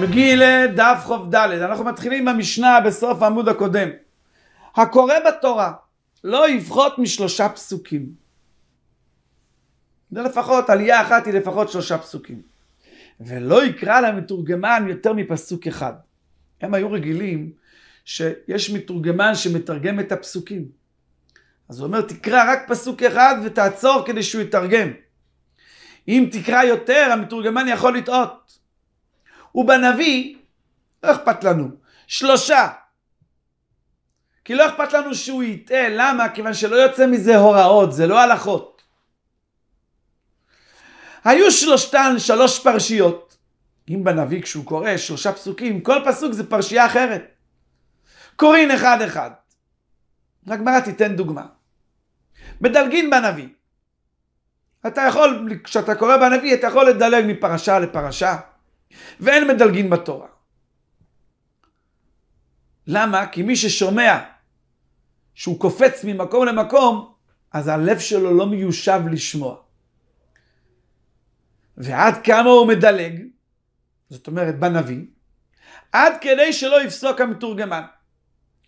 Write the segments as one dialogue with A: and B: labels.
A: מגילה אה, דף ח"ד, אנחנו מתחילים במשנה בסוף העמוד הקודם. הקורא בתורה לא יפחות משלושה פסוקים. זה לפחות, עלייה אחת היא לפחות שלושה פסוקים. ולא יקרא למתורגמן יותר מפסוק אחד. הם היו רגילים שיש מתורגמן שמתרגם את הפסוקים. אז הוא אומר, תקרא רק פסוק אחד ותעצור כדי שהוא יתרגם. אם תקרא יותר, המתורגמן יכול לטעות. ובנביא, לא אכפת לנו. שלושה. כי לא אכפת לנו שהוא יטעה, למה? כיוון שלא יוצא מזה הוראות, זה לא הלכות. היו שלושתן שלוש פרשיות. אם בנביא כשהוא קורא שלושה פסוקים, כל פסוק זה פרשייה אחרת. קוראים אחד אחד. הגמרא תיתן דוגמה. מדלגין בנביא. אתה יכול, כשאתה קורא בנביא, אתה יכול לדלג מפרשה לפרשה. ואין מדלגין בתורה. למה? כי מי ששומע שהוא קופץ ממקום למקום, אז הלב שלו לא מיושב לשמוע. ועד כמה הוא מדלג, זאת אומרת בנביא, עד כדי שלא יפסוק המתורגמן.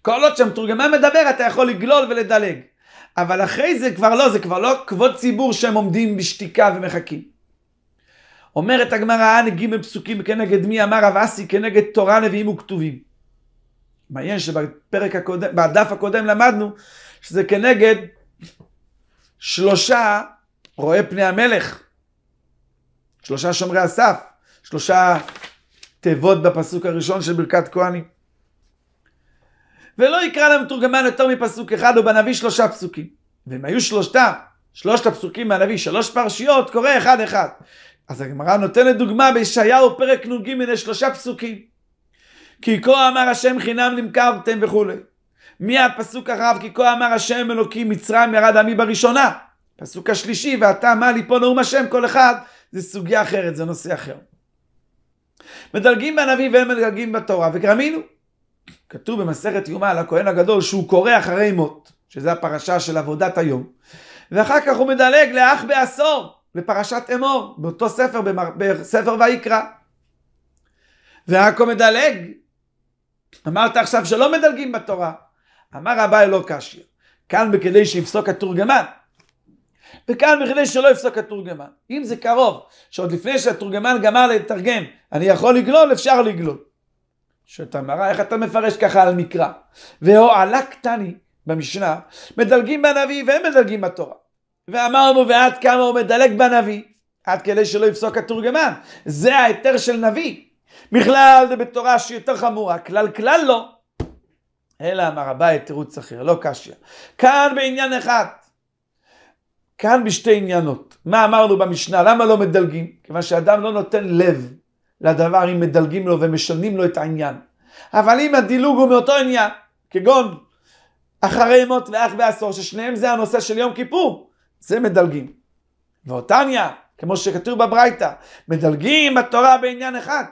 A: כל עוד שהמתורגמן מדבר, אתה יכול לגלול ולדלג. אבל אחרי זה כבר לא, זה כבר לא כבוד ציבור שהם עומדים בשתיקה ומחכים. אומרת הגמרא, אנא ג' פסוקים כנגד מי אמר רב אסי, כנגד תורה נביאים וכתובים. מעניין שבפרק הקודם, בדף הקודם למדנו שזה כנגד שלושה רואי פני המלך, שלושה שומרי הסף, שלושה תיבות בפסוק הראשון של ברכת כהנים. ולא יקרא למתורגמן יותר מפסוק אחד, בנביא שלושה פסוקים. ואם היו שלושתם, שלושת הפסוקים מהנביא, שלוש פרשיות, קורא אחד אחד. אז הגמרא נותנת דוגמה בישעיהו פרק נ"ג, הנה שלושה פסוקים. כי כה אמר השם חינם נמכרתם וכולי. מי הפסוק אחריו, כי כה אמר השם אלוקים מצרים ירד עמי בראשונה. פסוק השלישי, ואתה מה לי פה נאום השם, כל אחד, זה סוגיה אחרת, זה נושא אחר. מדלגים בנביא והם מדלגים בתורה, וגרמינו. כתוב במסכת יומא על הכהן הגדול שהוא קורא אחרי מות, שזה הפרשה של עבודת היום, ואחר כך הוא מדלג לאח בעשור. לפרשת אמור, באותו ספר, במר... בספר ויקרא. ועכו מדלג. אמרת עכשיו שלא מדלגים בתורה. אמר אביי לא קשיא. כאן בכדי שיפסוק התורגמן. וכאן בכדי שלא יפסוק התורגמן. אם זה קרוב, שעוד לפני שהתורגמן גמר לתרגם, אני יכול לגלול, אפשר לגלול. שאתה מראה איך אתה מפרש ככה על מקרא? והועלה קטני במשנה, מדלגים בנביא והם מדלגים בתורה. ואמרנו ועד כמה הוא מדלג בנביא, עד כדי שלא יפסוק התורגמן. זה ההיתר של נביא. בכלל זה בתורה שהיא יותר חמורה, כלל כלל לא. אלא אמר הבית תירוץ אחר, לא קשיא. כאן בעניין אחד. כאן בשתי עניינות. מה אמרנו במשנה? למה לא מדלגים? כיוון שאדם לא נותן לב לדבר אם מדלגים לו ומשנים לו את העניין. אבל אם הדילוג הוא מאותו עניין, כגון אחרי מות ואח ועשור, ששניהם זה הנושא של יום כיפור, זה מדלגים. ואותניה, כמו שכתוב בברייתא, מדלגים בתורה בעניין אחד,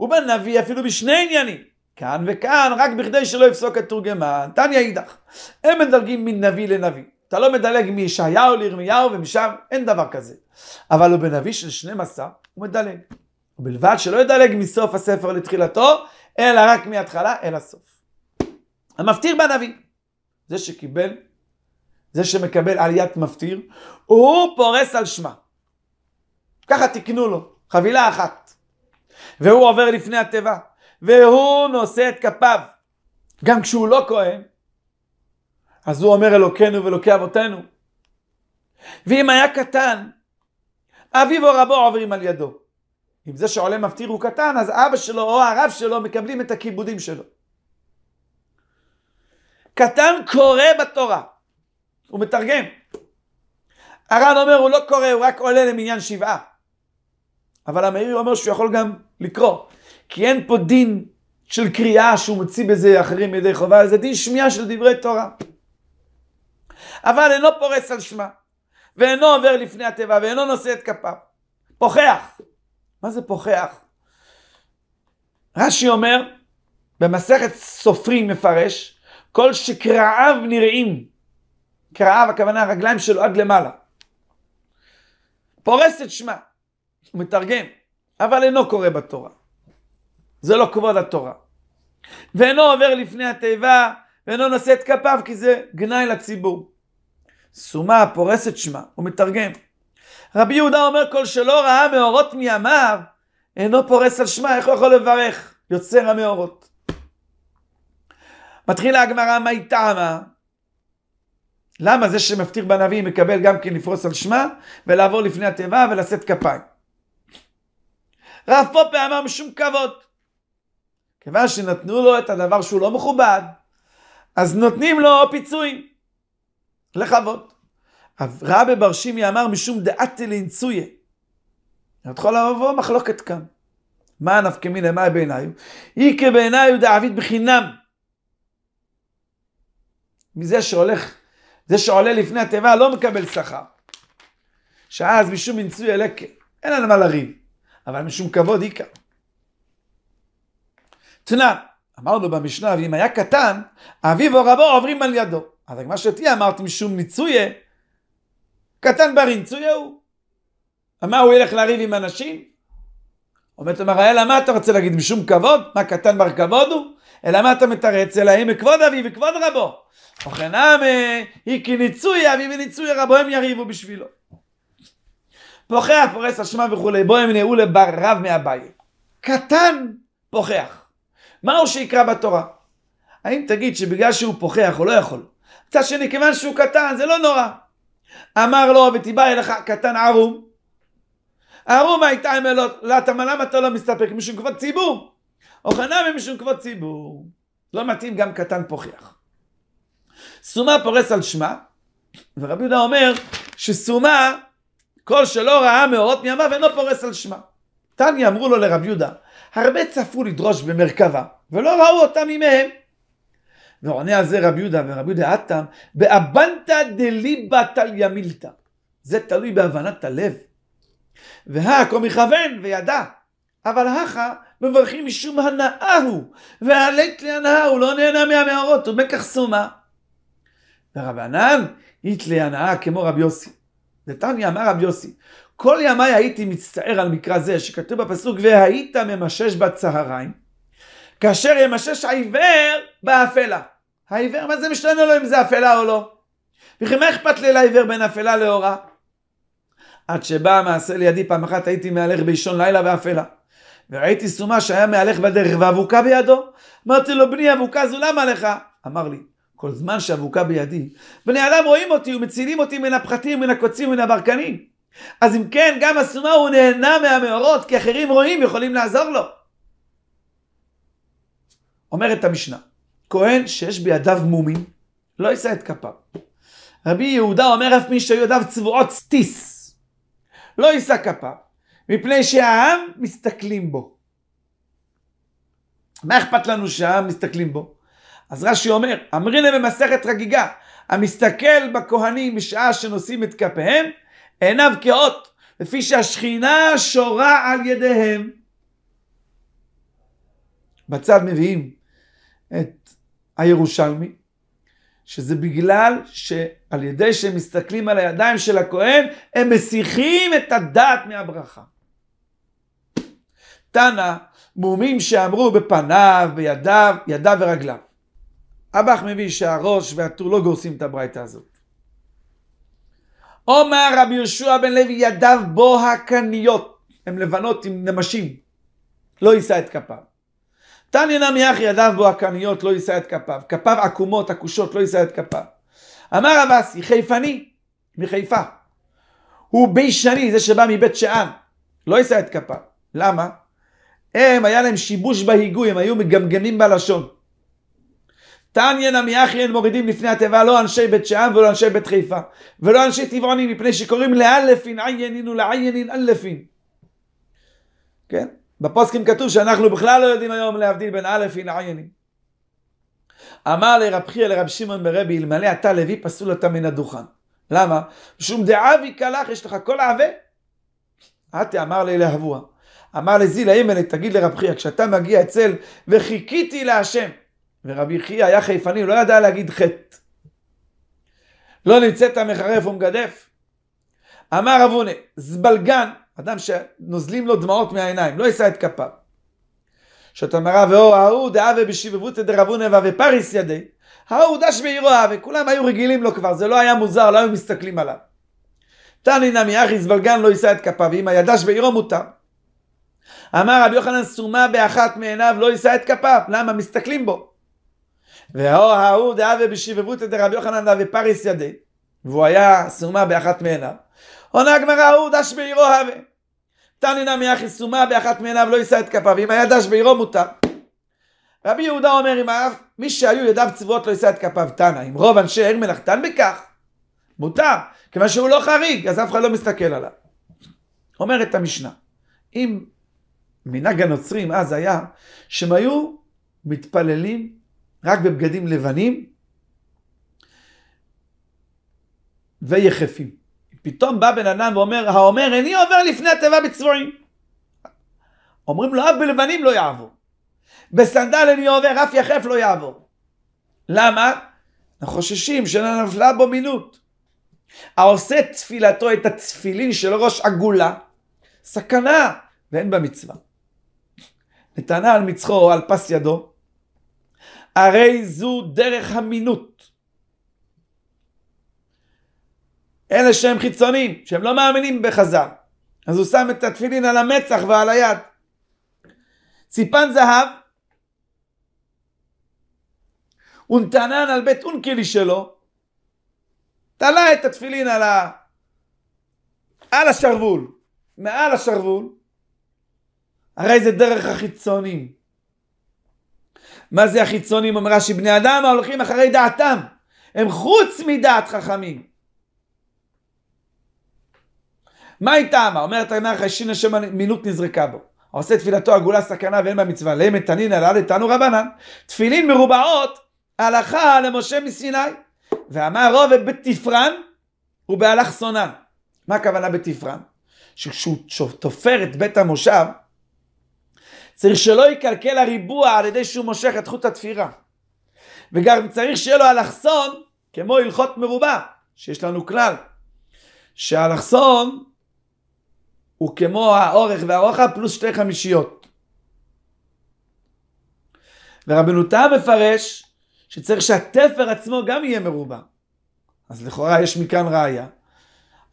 A: ובנביא אפילו בשני עניינים. כאן וכאן, רק בכדי שלא יפסוק התורגמן, תניא אידך. הם מדלגים מנביא לנביא. אתה לא מדלג מישעיהו לירמיהו ומשם, אין דבר כזה. אבל הוא בנביא של 12, הוא מדלג. ובלבד שלא ידלג מסוף הספר לתחילתו, אלא רק מההתחלה אל הסוף. המפטיר בנביא, זה שקיבל זה שמקבל עליית מפטיר, הוא פורס על שמה. ככה תקנו לו, חבילה אחת. והוא עובר לפני התיבה, והוא נושא את כפיו. גם כשהוא לא כהן, אז הוא אומר אלוקינו ואלוקי אבותינו. ואם היה קטן, אביו או רבו עוברים על ידו. אם זה שעולה מפטיר הוא קטן, אז אבא שלו או הרב שלו מקבלים את הכיבודים שלו. קטן קורא בתורה. הוא מתרגם. הר"ן אומר, הוא לא קורא, הוא רק עולה למניין שבעה. אבל המאיר אומר שהוא יכול גם לקרוא. כי אין פה דין של קריאה שהוא מוציא בזה אחרים מידי חובה, זה דין שמיעה של דברי תורה. אבל אינו פורס על שמה, ואינו עובר לפני התיבה, ואינו נושא את כפיו. פוחח. מה זה פוחח? רש"י אומר, במסכת סופרים מפרש, כל שקרעיו נראים קרעיו, הכוונה הרגליים שלו עד למעלה. פורס את שמה, הוא מתרגם, אבל אינו קורא בתורה. זה לא כבוד התורה. ואינו עובר לפני התיבה, ואינו נושא את כפיו, כי זה גנאי לציבור. סומה פורס את שמה, הוא מתרגם. רבי יהודה אומר, כל שלא ראה מאורות מימיו, אינו פורס על שמה, איך הוא יכול לברך? יוצר המאורות. מתחילה הגמרא, מהי טעמה? למה זה שמפטיר בנביא מקבל גם כן לפרוס על שמה ולעבור לפני התיבה ולשאת כפיים? רב פופה אמר משום כבוד. כיוון שנתנו לו את הדבר שהוא לא מכובד, אז נותנים לו פיצויים. לכבוד. רבי בר שימי אמר משום דעתי לינצויה. יכול לבוא מחלוקת כאן. מה נפקא מינה, מה בעיניי? היא כבעיניו דעביד בחינם. מזה שהולך זה שעולה לפני התיבה לא מקבל שכר. שאז משום מנצוי אלקה, אין על מה לריב, אבל משום כבוד איכה. תנא, אמרנו במשנה, ואם היה קטן, אביו או רבו עוברים על ידו. אז מה שתהיה אמרת משום ניצויה, קטן ברינצויה הוא. אמר, הוא ילך לריב עם אנשים? אומרת אמר, המראה, מה אתה רוצה להגיד משום כבוד? מה, קטן בר כבוד הוא? אלא מה אתה מתרץ? אלא הם כבוד אבי וכבוד רבו. וכן עמי, היא כי ניצוי אבי וניצוי רבו, הם יריבו בשבילו. פוחח, פורס אשמה וכולי, בו הם נראו לבר רב מהבית. קטן פוחח. מה הוא שיקרא בתורה? האם תגיד שבגלל שהוא פוחח הוא לא יכול? מצד שני, כיוון שהוא קטן, זה לא נורא. אמר לו, ותיבא אליך קטן ערום. ערום הייתה אמר לו, לא, למה אתה לא מסתפק? משום כבוד ציבור. אוחנמי משום כבוד ציבור. לא מתאים גם קטן פוכיח. סומה פורס על שמה, ורבי יהודה אומר שסומה, כל שלא ראה מאורות מימיו אינו פורס על שמה. תניא אמרו לו לרבי יהודה, הרבה צפו לדרוש במרכבה, ולא ראו אותם מימיהם. ועונה על זה רבי יהודה, ורבי יהודה עתם, באבנתא דליבא תליא מילתא. זה תלוי בהבנת הלב. והא כה מכוון וידע, אבל הכה מברכים משום הנאה הוא, והעלית להנאה, הוא לא נהנה מהמערות, הוא מקח סומה. ורבנן, אית להנאה כמו רב יוסי. נתניה אמר רב יוסי, כל ימיי הייתי מצטער על מקרא זה, שכתוב בפסוק, והיית ממשש בצהריים, כאשר ימשש העיוור באפלה. העיוור, מה זה משנה לו אם זה אפלה או לא? וכי מה אכפת לי לעיוור בין אפלה לאורה? עד שבא המעשה לידי פעם אחת הייתי מהלך באישון לילה ואפלה. וראיתי סומה שהיה מהלך בדרך ואבוקה בידו. אמרתי לו, בני אבוקה זו למה לך? אמר לי, כל זמן שאבוקה בידי, בני אדם רואים אותי ומצילים אותי מן הפחתים, מן הקוצים, מן הברקנים. אז אם כן, גם הסומה הוא נהנה מהמאורות, כי אחרים רואים, יכולים לעזור לו. אומרת המשנה, כהן שיש בידיו מומים, לא יישא את כפיו. רבי יהודה אומר אף מי שידיו צבועות סטיס, לא יישא כפיו. מפני שהעם מסתכלים בו. מה אכפת לנו שהעם מסתכלים בו? אז רש"י אומר, אמרינה במסכת חגיגה, המסתכל בכהנים בשעה שנושאים את כפיהם, עיניו כאות, לפי שהשכינה שורה על ידיהם. בצד מביאים את הירושלמי, שזה בגלל שעל ידי שהם מסתכלים על הידיים של הכהן, הם מסיחים את הדעת מהברכה. תנא, מומים שאמרו בפניו, בידיו, ידיו ורגליו. אבך מביא שהראש והטור לא גורסים את הברייתא הזאת. אומר רבי יהושע בן לוי, ידיו בו הקניות, הם לבנות עם נמשים, לא יישא את כפיו. תניא נמי אחי, ידיו בו הקניות, לא יישא את כפיו. כפיו עקומות, עקושות, לא יישא את כפיו. אמר רב אסי, חיפני, מחיפה. הוא ביישני, זה שבא מבית שאן, לא יישא את כפיו. למה? הם, היה להם שיבוש בהיגוי, הם היו מגמגמים בלשון. תניא נמי אחי אין מורידים לפני התיבה לא אנשי בית שאן ולא אנשי בית חיפה ולא אנשי טבעונים מפני שקוראים לאלפין עיינין ולעיינין אלפין. כן? בפוסקים כתוב שאנחנו בכלל לא יודעים היום להבדיל בין אלפין לעיינין. אמר לרב חייא לרב שמעון ברבי אלמלא אתה לוי פסול אתה מן הדוכן. למה? משום דעבי קלח יש לך כל עבה. עתה אמר לי להבוה. אמר לזיל אימלק, תגיד לרב חייא, כשאתה מגיע אצל וחיכיתי להשם. ורבי חייא היה חיפני, הוא לא ידע להגיד חטא. לא נמצאת מחרף ומגדף. אמר רב עונה, זבלגן, אדם שנוזלים לו דמעות מהעיניים, לא יישא את כפיו. שאתה שתמרה ואור ההוא דאבה בשיבבותא דרבונה ופריס ידי, ההוא דש בעירו האבה, כולם היו רגילים לו כבר, זה לא היה מוזר, לא היו מסתכלים עליו. תנינא מיאחיס זבלגן לא יישא את כפיו, אם היה דש בעירו מותר. אמר רבי יוחנן סומה באחת מעיניו לא יישא את כפיו, למה? מסתכלים בו. והאו ההוא דאבי דאבה את רבי יוחנן דאבי פריס ידי, והוא היה סומה באחת מעיניו. עונה הגמרא ההוא דש בעירו הווה. תנינא אחי סומה באחת מעיניו לא יישא את כפיו, אם היה דש בעירו מותר. רבי יהודה אומר עם האף, מי שהיו ידיו צבועות לא יישא את כפיו תנא, אם רוב אנשי עיר מלאכתן בכך, מותר, כיוון שהוא לא חריג, אז אף אחד לא מסתכל עליו. אומרת המשנה, אם מנהג הנוצרים אז היה שהם היו מתפללים רק בבגדים לבנים ויחפים. פתאום בא בן אדם ואומר, האומר איני עובר לפני התיבה בצבועים. אומרים לו, אף בלבנים לא יעבור. בסנדל איני עובר, אף יחף לא יעבור. למה? אנחנו חוששים שלא נפלה בו מינות. העושה תפילתו את התפילין של ראש עגולה, סכנה, ואין בה מצווה. נתנה על מצחו או על פס ידו, הרי זו דרך המינות. אלה שהם חיצוניים, שהם לא מאמינים בחז"ל. אז הוא שם את התפילין על המצח ועל היד. ציפן זהב, ונתנן על בית אונקלי שלו, תלה את התפילין על, ה... על השרוול, מעל השרוול, הרי זה דרך החיצונים. מה זה החיצונים? אומר רש"י, בני אדם ההולכים אחרי דעתם, הם חוץ מדעת חכמים. מה היא טעמה? אומרת תנ"ך, השין השם מינות נזרקה בו. העושה תפילתו עגולה סכנה ואין בה מצווה. להם את תנין אלא לתנו רבנן. תפילין מרובעות, הלכה למשה מסיני. ואמר רוב בתפרן ובאלכסונן. מה הכוונה בתפרן? שכשהוא תופר את בית המושב, צריך שלא יקלקל הריבוע על ידי שהוא מושך את חוט התפירה. וגם צריך שיהיה לו אלכסון, כמו הלכות מרובע, שיש לנו כלל, שהאלכסון הוא כמו האורך והרוחב פלוס שתי חמישיות. ורבנו תם מפרש שצריך שהתפר עצמו גם יהיה מרובע. אז לכאורה יש מכאן ראיה.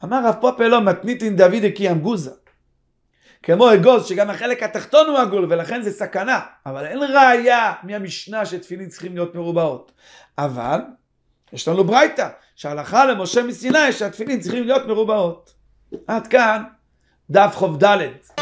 A: אמר רב פופלו מתניתין דוד דקי אמגוזה. כמו אגוז, שגם החלק התחתון הוא עגול, ולכן זה סכנה. אבל אין ראייה מהמשנה שתפילין צריכים להיות מרובעות. אבל, יש לנו ברייתא, שההלכה למשה מסיני שהתפילין צריכים להיות מרובעות. עד כאן, דף ח"ד.